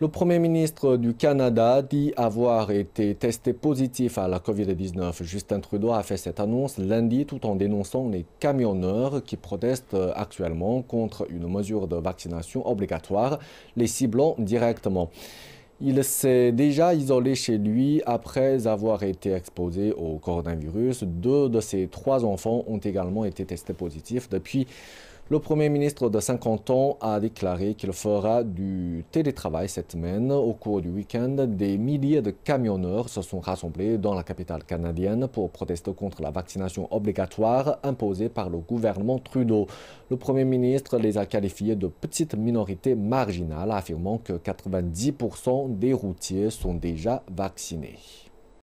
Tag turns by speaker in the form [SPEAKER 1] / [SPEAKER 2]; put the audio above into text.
[SPEAKER 1] Le Premier ministre du Canada dit avoir été testé positif à la COVID-19. Justin Trudeau a fait cette annonce lundi tout en dénonçant les camionneurs qui protestent actuellement contre une mesure de vaccination obligatoire, les ciblant directement. Il s'est déjà isolé chez lui après avoir été exposé au coronavirus. Deux de ses trois enfants ont également été testés positifs depuis le Premier ministre de 50 ans a déclaré qu'il fera du télétravail cette semaine. Au cours du week-end, des milliers de camionneurs se sont rassemblés dans la capitale canadienne pour protester contre la vaccination obligatoire imposée par le gouvernement Trudeau. Le Premier ministre les a qualifiés de petites minorités marginales, affirmant que 90% des routiers sont déjà vaccinés.